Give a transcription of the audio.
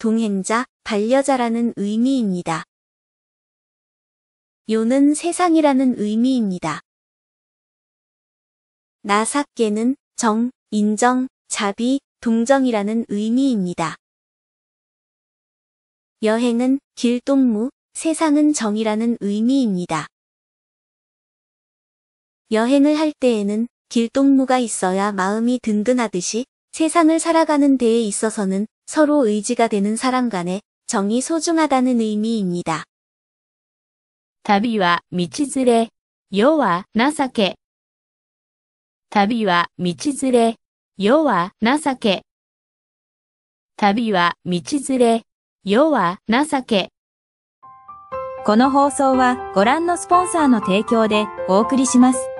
동행자, 반려자라는 의미입니다. 요는 세상이라는 의미입니다. 나사께는 정, 인정, 자비, 동정이라는 의미입니다. 여행은 길동무, 세상은 정이라는 의미입니다. 여행을 할 때에는 길동무가 있어야 마음이 든든하듯이 세상을 살아가는 데에 있어서는 서로의지가되는사람간의정이소중하다는의미입니다旅は道連れ世は情け旅は道連れ世は情け旅は道連れ世は情けこの放送はご覧のスポンサーの提供でお送りします。